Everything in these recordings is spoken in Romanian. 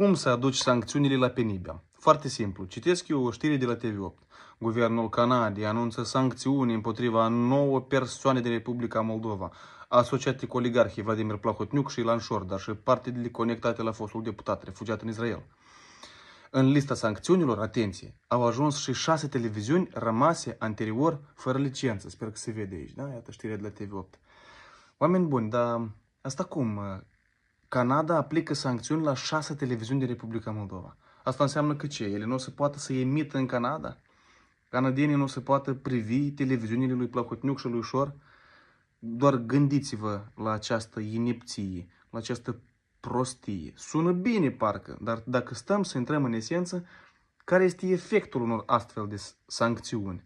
Cum să aduci sancțiunile la penibia? Foarte simplu. Citesc eu o știre de la TV8. Guvernul Canadei anunță sancțiuni împotriva nouă persoane din Republica Moldova, asociate cu oligarhii Vladimir Plahotniuc și Ilan Șordar și partidele conectate la fostul deputat refugiat în Israel. În lista sancțiunilor, atenție, au ajuns și șase televiziuni rămase anterior fără licență. Sper că se vede aici, da? Iată știrea de la TV8. Oameni buni, dar asta cum? Canada aplică sancțiuni la șase televiziuni din Republica Moldova. Asta înseamnă că ce? Ele nu se poate poată să emită în Canada? Canadienii nu se poate poată privi televiziunile lui Plahotniuc și lui Ușor? Doar gândiți-vă la această inepție, la această prostie. Sună bine, parcă, dar dacă stăm să intrăm în esență, care este efectul unor astfel de sancțiuni?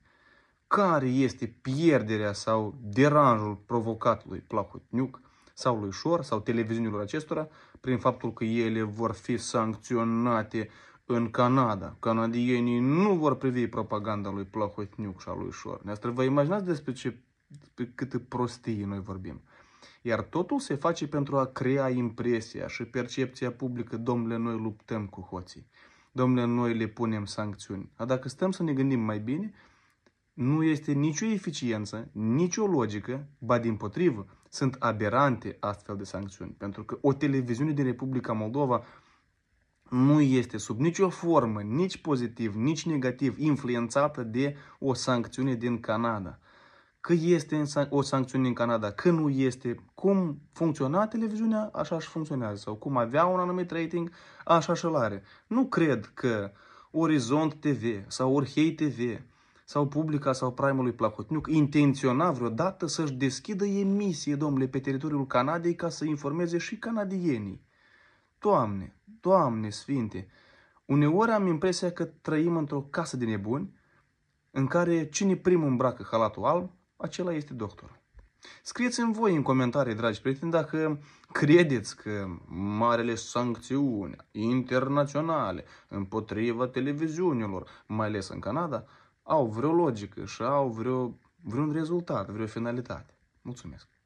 Care este pierderea sau deranjul provocat lui Plahotniuc? sau lui Șor sau televiziunilor acestora prin faptul că ele vor fi sancționate în Canada. Canadienii nu vor privi propaganda lui Plahotniuc și a lui Șor. Neastră, vă imaginați despre ce despre câte prostii noi vorbim. Iar totul se face pentru a crea impresia și percepția publică, domnule, noi luptăm cu hoții. Domnule, noi le punem sancțiuni. Dar dacă stăm să ne gândim mai bine, nu este nicio eficiență, nicio logică, ba din potrivă, sunt aberante astfel de sancțiuni. Pentru că o televiziune din Republica Moldova nu este sub nicio formă, nici pozitiv, nici negativ, influențată de o sancțiune din Canada. Că este o sancțiune în Canada, că nu este, cum funcționa televiziunea, așa și funcționează. Sau cum avea un anumit rating, așa și l are. Nu cred că Orizont TV sau Orhei TV sau Publica sau Primului Placotniuc intenționa vreodată să-și deschidă emisie, domnule, pe teritoriul Canadei ca să informeze și canadienii. Doamne, Doamne Sfinte, uneori am impresia că trăim într-o casă de nebuni în care cine primul îmbracă halatul alb, acela este doctor. Scrieți-mi voi în comentarii, dragi prieteni, dacă credeți că marele sancțiuni internaționale împotriva televiziunilor, mai ales în Canada, au vreo logică și au vreo, vreun rezultat, vreo finalitate. Mulțumesc!